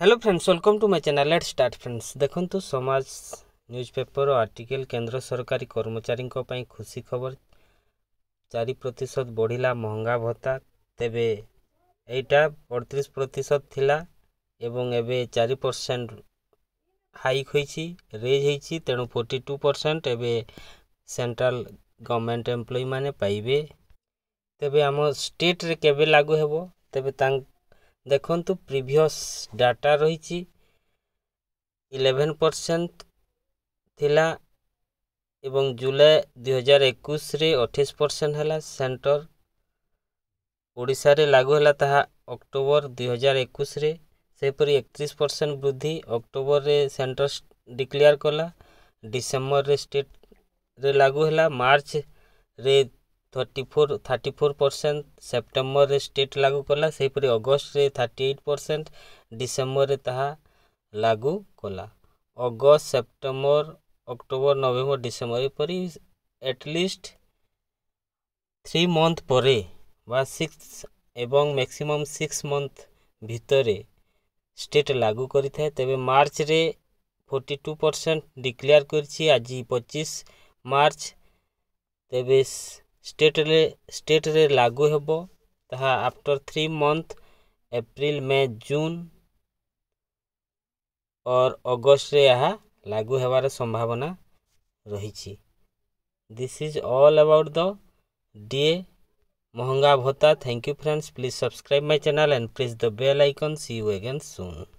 hello friends welcome to my channel let start friends দেখন্তু Samaja news paper ଆର୍ଟିକେଲ୍ କେନ୍ଦ୍ର ସରକାରୀ କର୍ମଚାରୀଙ୍କ ପାଇଁ ଖୁସି ଖବର ଚାରି ପ୍ରତିଶତ ବଢ଼ିଲା ମହଙ୍ଗା ଭତ୍ତା ତେବେ ଏଇଟା ଅଡ଼ତିରିଶ ପ୍ରତିଶତ ଥିଲା ଏବଂ ଏବେ ଚାରି ପରସେଣ୍ଟ ହାଇକ୍ ହୋଇଛି ରେଜ୍ ହୋଇଛି ତେଣୁ ଫୋର୍ଟି ଟୁ ପରସେଣ୍ଟ ଏବେ ସେଣ୍ଟ୍ରାଲ ଗଭର୍ଣ୍ଣମେଣ୍ଟ ଏମ୍ପ୍ଲୟିମାନେ ପାଇବେ ତେବେ ଆମ ଷ୍ଟେଟ୍ରେ କେବେ ଲାଗୁ ହେବ ତେବେ ତାଙ୍କ ଦେଖନ୍ତୁ ପ୍ରିଭିୟସ୍ ଡାଟା ରହିଛି ଇଲେଭେନ୍ ପରସେଣ୍ଟ ଥିଲା ଏବଂ ଜୁଲାଇ ଦୁଇହଜାର ଏକୋଇଶରେ ଅଠେଇଶ ପରସେଣ୍ଟ ହେଲା ସେଣ୍ଟର ଓଡ଼ିଶାରେ ଲାଗୁ ହେଲା ତାହା ଅକ୍ଟୋବର ଦୁଇହଜାର ଏକୋଇଶରେ ସେହିପରି ଏକତିରିଶ ପରସେଣ୍ଟ ବୃଦ୍ଧି ଅକ୍ଟୋବରରେ ସେଣ୍ଟର ଡିକ୍ଲେୟାର କଲା ଡିସେମ୍ବରରେ ଷ୍ଟେଟ୍ରେ ଲାଗୁ ହେଲା ମାର୍ଚ୍ଚରେ thirty four thirty four percent September state लागू कला सेपरि अगस्ट रे थर्टी एट परसेंट डिसेम्बर रे ताहा लागू कला August September October November December एपरि एटलिस्ट थ्री मंथ पर বা সিক্স এবং ম্যাক্সিমম সিক্স মন্থ ভিতরে স্টেট লাগু করে তবে মার্চরে ফোর্টি টু পরসেন্ট ডিক্লেয়ার করেছি আজ পঁচিশ মার্চ তবে स्टेट स्टेट रे लागू हे after three month April May June और अगस्त लागू होवार संभावना रही this is all about the DA महंगा भत्ता thank you friends please subscribe my channel and press the bell icon see you again soon